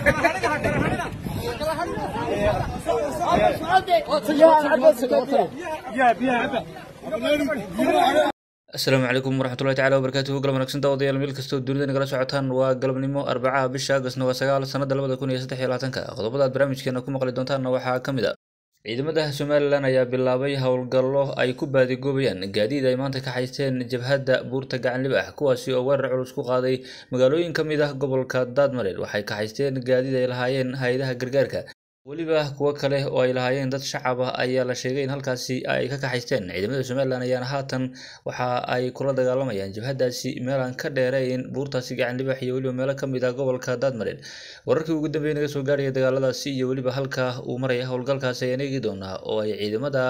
السلام عليكم ورحمة الله تعالى وبركاته قلب نكسن دوضي الملك استود دوردين قرسو عطان وقلب نمو أربعة بشاق سنوة سقال سنة دلبة دكوني يستحي لاتنكا غضبات برامج كينا كومة قليدون تان نوحا كميدا ciidamada somalilan ayaa bilaabay howlgallo ay ku baadigoobayaan gaadiid ay maanta ka xaysteen jabhadda buurta gacanlib ah kuwaasi oo weerar culus ku qaaday magaalooyin ka mid ah gobolka daadmareer waxay ka xaysteen gaadiid ay lahaayeen hay-adaha gargaarka weliba kuwo kale oo ay lahaayeen dad shacab ayaa la sheegay in halkaasi ay ka kaxaysteen ciidamada somaliland ayaana haatan waxa ay kula dagaalamayaan jabhadaasi meel aan ka dheerayn buurtaasi gacan dhibax ah iyo weliba meelo kamid mid ah gobolka daadmareed wararkii ugu dambeeyay naga soo gaaraya dagaaladaasi iyo weliba halka uu maraya howlgalkaasi ayaan eegi doonaa oo ay ciidamada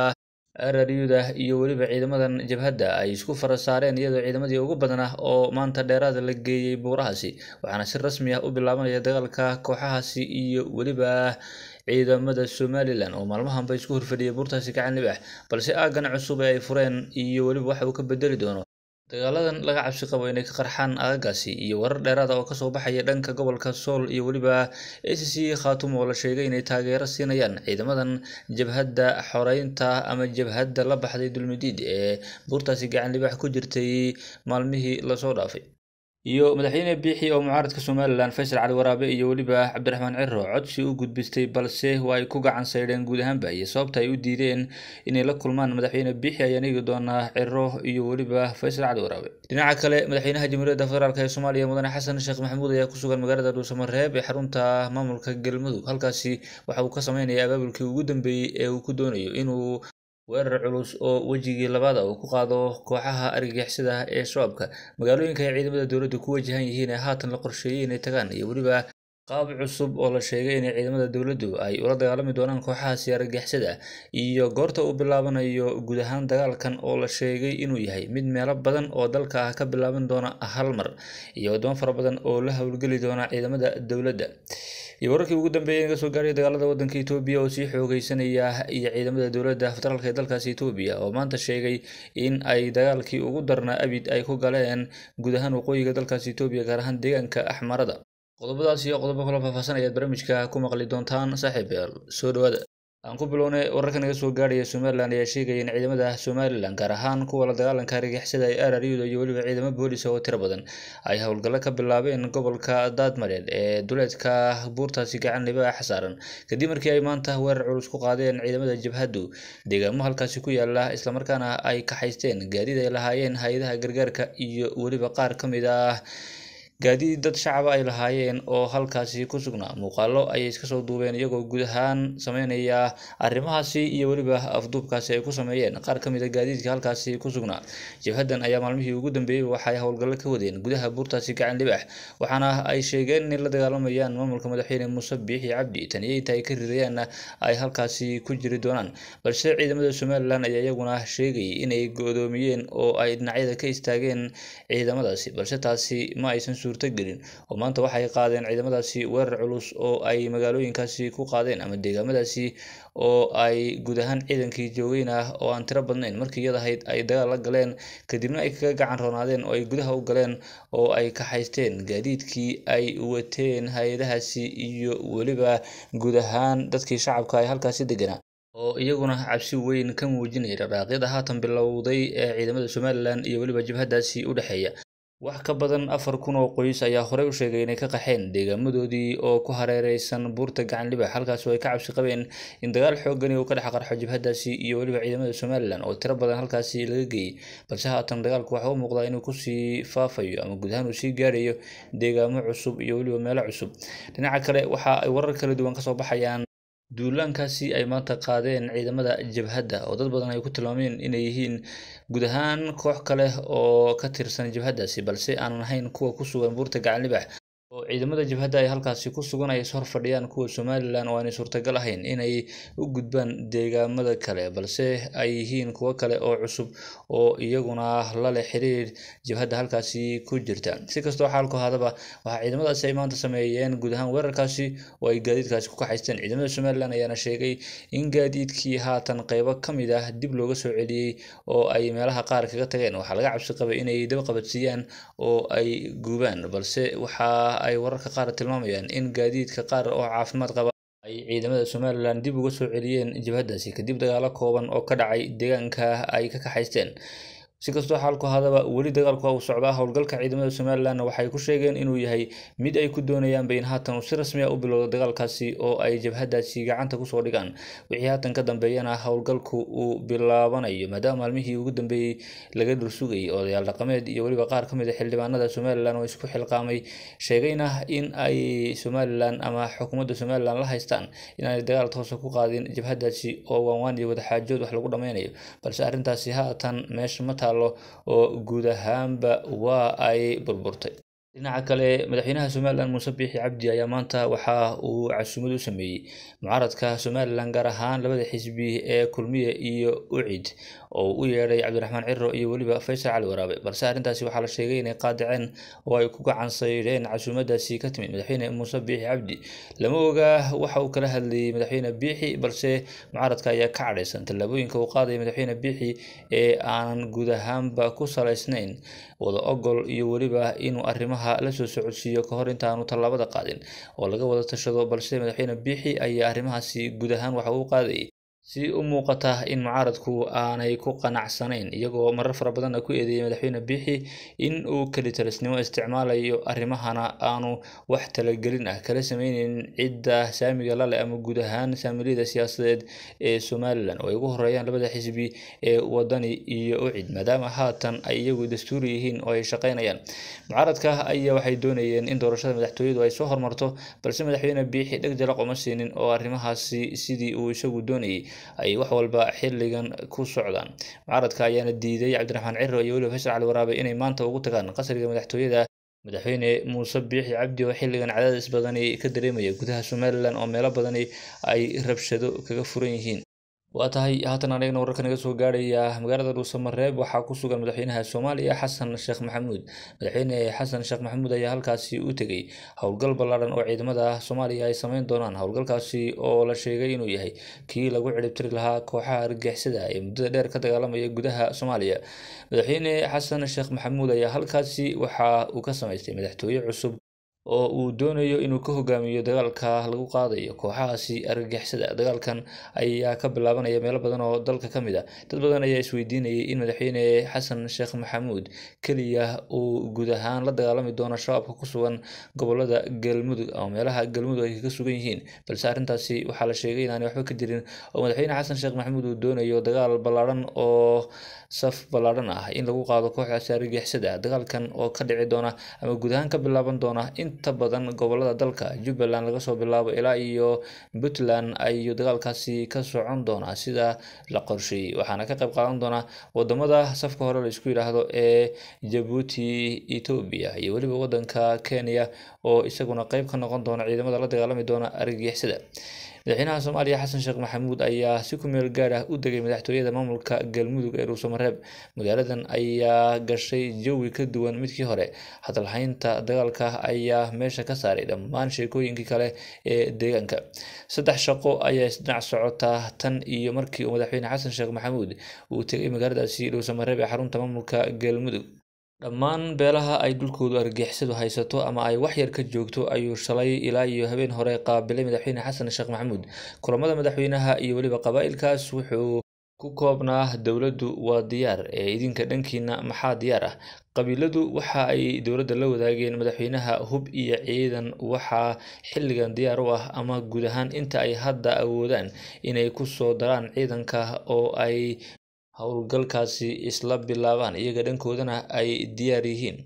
araryuda iyo weliba ciidamadan jabhadda ay isku fara saareen iyadoo ciidamadii ugu badan ah oo maanta dheeraada la geeyey buurahaasi waxaana si rasmi ah u bilaabanaya dagaalka kooxahaasi iyo weliba ciidamada somalilan oo maalmahanba isku horfadhiyay buurtaasi gacan libax ah, balse aaggan cusub ee ay fureen iyo weliba waxa uu ka bedeli doono dagaaladan laga cabsi qabo inay ka qarxaan aaggaasi iyo warar dheeraada ah oo kasoo baxaya dhanka gobolka sool iyo weliba a c c khaatum oo la sheegay inay taageero siinayaan ciidamadan jabhadda xoreynta ama jabhadda la baxday dulmidid ee buurtaasi gacan libax ah ku jirtay maalmihii lasoo dhaafay iyo madaxweyne biixi oo mucaaradka somalilan faysal cali waraabe iyo weliba cabdiraxmaan ciro codsi u gudbistay balse way ku gacan saydheen guud ahaanba iyo sababta ay u diideen inay la kulmaan madaxweyne biixi ayaan eegi doonaa ciro iyo weliba faysal cali waraabe dhinaca kale madaxweynaha jamhuuriyadda federaalk ee soomaaliya mudane xasan sheekh maxamuud ayaa kusugan magaalada dhuusamareeb ee xarunta maamulka galmudug halkaasi waxa uu ka sameynaya abaabulkii ugu dambeeyey ee uu ku doonayo inuu weerar culus oo wejigii labaada uu ku qaado kooxaha argagixisada ee shabaabka magaalooyinka ay ciidamada dowladdu ku wajahan yihiin ee haatan la qorsheeyey inay tagaan iyo weliba Qaab cusub oo la sheegay in ciidamada dowladdu ay ula dagaalami doonaan kooxaha sigaar-gixisada iyo goorta uu bilaabanayo guud ahaan dagaalkan oo la sheegay inuu yahay mid meelo badan oo dalka ah ka bilaaban doona hal mar, iyo wadamo fara badan oo la howlgeli doona ciidamada dowladda, iyo wararkii ugu dambeeyay inaga soo gaaray dagaalada waddanka etoobiya oo sii xoogeysanaya iyo ciidamada dowladda federaalk ee dalkaasi etoobiya oo maanta sheegay in ay dagaalkii ugu darnaa abid ay ku galeen guud ahaan waqooyiga dalkaas Itoobiya gaar ahaan deegaanka axmarada qodobadaas iyo qodobo kaloo faahfaahsan ayaad barnaamijka ku maqli doontaan saaxiibayaal soo dhawaada aan ku bilownay wararkan naga soo gaadhaya somalilan ayaa sheegaya in ciidamada somalilan gaar ahaan kuwa la dagaalanka argixisada ay araryuda iyo weliba ciidamo booliis ah oo tiro badan ay howlgallo ka bilaabeen gobolka daadmareed ee duleedka buurtaasi gacanliba xasaaran ah kadib markii ay maanta weerar culus ku qaadeen ciidamada jabhaddu deegaamo halkaasi ku yaala islamarkaana ay kaxaysteen gaadiid ay lahaayeen hay-adaha gargaarka iyo weliba qaar ka mid ah gaadiid dad shacaba ay lahaayeen oo halkaasi ku sugnaa muuqaallo ayay iska soo duubeen iyagoo guud ahaan sameynaya arrimahaasi iyo weliba afduubkaasi ay ku sameeyeen qaar ka mid a ah gaadiidka halkaasi ku sugnaa jabhadan ayaa maalmihii ugu dambeeyey waxay howlgallo ka wadeen gudaha buurtaasi gacan dhibax waxaana ay sheegeen inay la dagaalamayaan maamulka madaxweyne muuse biixi cabdi tan iyo inta ay ka ridayaanna ay halkaasi ku jiri doonaan balse ciidamada somalilan ayaa iyaguna sheegay inay go-doomiyeen oo ay dhinacyada ka istaageen ciidamadaasi balse taasi ma aysan suurtagelin oo maanta waxay qaadeen ciidamadaasi weerar culus oo ay magaalooyinkaasi ku qaadeen ama deegaamadaasi oo ay guud ahaan ciidankii joogeyna ah oo aan tiro badnayn markii iyadahayd ay dagaal la galeen kadibna ay kaga gacan roonaadeen oo ay gudaha u galeen oo ay kaxaysteen gaadiidkii ay wateen hay-adahaasi iyo weliba guud ahaan dadkii shacabka ay halkaasi deganaa oo iyaguna cabsi weyn ka muujinaya dhaqdhaqaaqyada haatan bilowday ee ciidamada somalilan iyo weliba jabhadaasi u dhexeeya wax ka badan afar kun oo qoys ayaa horey u sheegay inay ka qaxeen deegaamadoodii oo ku hareereysan buurta gacanlibax halkaas oo ay ka cabsi qabeen in dagaal xoogani uu ka dhex qarxo jabhadaasi iyo weliba ciidamada somalilan oo tiro badan halkaasi laga geeyey balse haatan dagaalku waxa u muuqdaa inuu kusii faafayo ama guud ahaan uu sii gaarayo deegaamo cusub iyo weliba meelo cusub dhinaca kale waxa ay warar kala duwan kasoo baxayaan duulaankaasi ay maanta qaadeen ciidamada jabhadda oo dad badan ay ku tilmaameen inay yihiin guud ahaan koox kale oo ka tirsan jabhaddaasi balse aanan ahayn kuwa ku sugan buurta gacanlibax oo ciidamada jabhadda ay halkaasi ku sugan ay is hor fadhiyaan kuwa somalilan oo aanay suurtagal ahayn inay u gudbaan deegaamada kale balse ay yihiin kuwo kale oo cusub oo iyaguna la leh xiriir jabhadda halkaasi ku jirta si kastoo xaalku hadaba waxaa ciidamadaasi ay maanta sameeyeen guud ahaan weerarkaasi oo ay gaadiidkaasi ku kaxaysteen ciidamada somalilan ayaana sheegay in gaadiidkii haatan qaybo ka mid ah dib looga soo celiyey oo ay meelaha qaar kaga tageen waxaa laga cabsi qabay inay dab oo ay guubaan balse waxaa ay wararka qaar tilmaamayaan in gaadiidka qaar oo caafimaad qaba ay ciidamada somalilan dib uga soo celiyeen jabhaddaasi kadib dagaalo kooban oo ka dhacay deegaanka ay ka kaxaysteen sikastoo xaalku hadaba weli dagaalku u socdaa howlgalka ciidamada somalilan waxay ku sheegeen inuu yahay mid ay ku doonayaanba in haatan uu si rasmi a ah u bilowdo dagaalkaasi oo ay jabhadaasi gacanta kusoo dhigaan wixii haatan ka dambeeyana howlgalku uu bilaabanayo maadaama maalmihii ugu dambeeyey laga dhulsugayay odayaal dhaqameed iyo weliba qaar ka mid a ah xildhibaanada somalilan oo isku xilqaamay sheegayna in ay somalilan ama xukuumadda somalilan la haystaan inaanay dagaal toose ku qaadin jabhadaasi oo waanwaan iyo wadaxaajood wax lagu dhameynayo balse arrintaasi haatan meesha mata taallo oo guud ahaanba waa ay burburtay dhinaca kale madaxweynaha somalilan muuse biixi cabdi ayaa maanta waxa uu casuumad u sameeyey mucaaradka somalilan gaar ahaan labada xisbi ee kulmiya iyo ucid oo u yeedhay cabdiraxmaan ciro iyo weliba faysal cali waraabe balse arrintaasi waxaa la sheegay inay qaadaceen oo ay ku gacansaydheen casuumadaasi ka timid madaxweyne muuse biixi cabdi lama ogaa waxa uu kala hadlayey madaxweyne biixi balse mucaaradka ayaa ka cadhaysan tallaabooyinka uu qaadaya madaxweyne biixi ee aanan guud ahaanba ku salaysnayn wada ogol iyo weliba inuu arrimaha la soo socodsiiyo kahor intaanu tallaabada qaadin oo laga wada tashado balse madaxweyne biixi ayaa arrimahaasi guud ahaan waxa uu qaadayay si u muuqata in mucaaradku aanay ku qanacsanayn iyagoo marar fara badanna ku eedeeyay madaxweyne biixi in uu kalitarisnimo isticmaalayo arrimahana aanu wax talagelin ah kala sameyneyn cidda saamiga lale ama guud ahaan saamiliyada siyaasadeed ee somalilan oo ay ugu horeeyaan labada xisbi ee wadani iyo ucid maadaama haatan ay iyagu dastuuri yihiin oo ay shaqaynayaan mucaaradka ayaa waxay doonayeen in doorashada madaxtooyadu ay soo hormarto balse madaxweyne biixi dheg jalaq uma siinin oo arrimahaasi sidii uu isagu doonayay ay wax walba xilligan ku socdaan mucaaradka ayaana diiday cabdiraxmaan ciro iyo weliba faysal cali waraabe inay maanta ugu tagaan qasriga madaxtooyada madaxweyne muuse biixi cabdi oo xilligan cadaadis badani ka dareemaya gudaha somalilan oo meelo badani ay rabshado kaga furan yihiin waa tahay haatan aan eegna wararka naga soo gaadhaya magaalada dhuusamareeb waxaa ku sugan madaxweynaha soomaaliya xasan sheekh maxamuud madaxweyne xasan sheekh maxamuud ayaa halkaasi u tegey howlgal ballaadhan oo ciidamada soomaaliya ay sameyn doonaan howlgalkaasi oo la sheegay inuu yahay kii lagu cidhibtiri lahaa kooxaha argixisada ee muddada dheer ka dagaalamaya gudaha soomaaliya madaxweyne xasan sheekh maxamuud ayaa halkaasi waxaa uu ka samaystay madaxtooye cusub oo uu doonayo inuu ka hogaamiyo dagaalka lagu qaadayo kooxahaasi argagixisada dagaalkan ayaa ka bilaabanaya meelo badan oo dalka ka mid a ah. dad badan ayaa isweydiinayay in madaxweyne xasan sheekh maxamuud keliya uu guud ahaan la dagaalami doono shabaabka ku sugan gobolada galmudug oo meelaha galmudug ay kaga sugan yihiin balse arrintaasi waxaa la sheegay inaanay waxba ka jirin oo madaxweyne xasan sheekh maxamuud uu doonayo dagaal ballaadhan oo saf ballaadhan ah in lagu qaado kooxaasi argagixisada dagaalkan oo ka dhici doona ama guud ahaan ka bilaaban doona in inta badan gobolada dalka jubbaland laga soo bilaabo ilaa iyo puntland ayuu dagaalkaasi ka socon doonaa sida la qorsheeyey waxaana ka qayb qaadan doonaa wadamada safka hore laisku yidhaahdo ee jabuuti etoobiya iyo weliba wadanka kenya oo isaguna qeyb ka noqon doona ciidamada la dagaalami doona argagixisada madaxweynaha soomaaliya xasan sheekh maxamuud ayaa si ku meel gaar ah u degay madaxtooyada maamulka galmudug ee dhuusamareeb magaaladan ayaa gashay jawi ka duwan midkii hore hadalhaynta dagaalka ayaa meesha ka saaray dhammaan sheekooyinkii kale ee deegaanka saddex shaqo ayaa isdhinac socotaa tan iyo markii uu madaxweyne xasan sheekh maxamuud uu tegay magaaladaasi dhuusamareeb ee xarunta maamulka galmudug Dhammaan beelaha ay dhulkoodu argagixisadu haysato ama ay wax yar ka joogto ayuu shalay ilaa iyo habeen hore qaabilay madaxweyne xasan sheekh maxamuud kulamada madaxweynaha iyo weliba qabaa'ilkaas wuxuu ku koobnaa dowladdu waa diyaar ee idinka dhankiina maxaa diyaar ah qabiiladu waxa ay dowladda la wadaageen madaxweynaha hub iyo ciidan waxaa xilligan diyaar u ah ama guud ahaan inta ay hadda awoodaan inay ku soo daraan ciidanka oo ay howlgalkaasi isla bilaabaan iyaga dhankoodana ay diyaar yihiin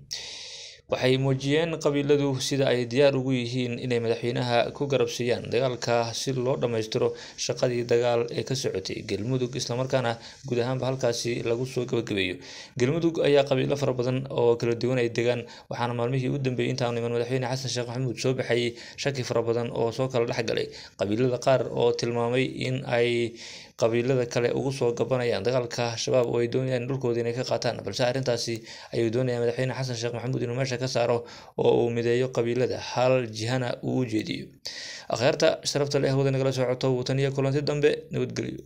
waxay muujiyeen qabiiladu sida ay diyaar ugu yihiin inay madaxweynaha ku garabsiiyaan dagaalka si loo dhammaystiro shaqadii dagaal ee ka socotay galmudug islamarkaana guud ahaanba halkaasi lagu soo gabagabeeyo galmudug ayaa qabiilo fara badan oo kala duwan ay degaan waxaana maalmihii u dambeeyey intaanu iman madaxweyne xasan sheekh maxamuud soo baxayay shaki fara badan oo soo kala dhexgalay qabiilada qaar oo tilmaamay in ay qabiilada kale ugu soo gabanayaan dagaalka shabaab oo ay doonayaan dhulkooda inay ka qaataan balse arrintaasi ayuu doonaya madaxweyne xasan sheekh maxamuud inuu meesha meesha ka saaro oo uu mideeyo qabiilada hal jihana uu u jeediyo akhyaarta sharafta leh hawada nagala socoto coto watan kulanti dambe nabadgelyo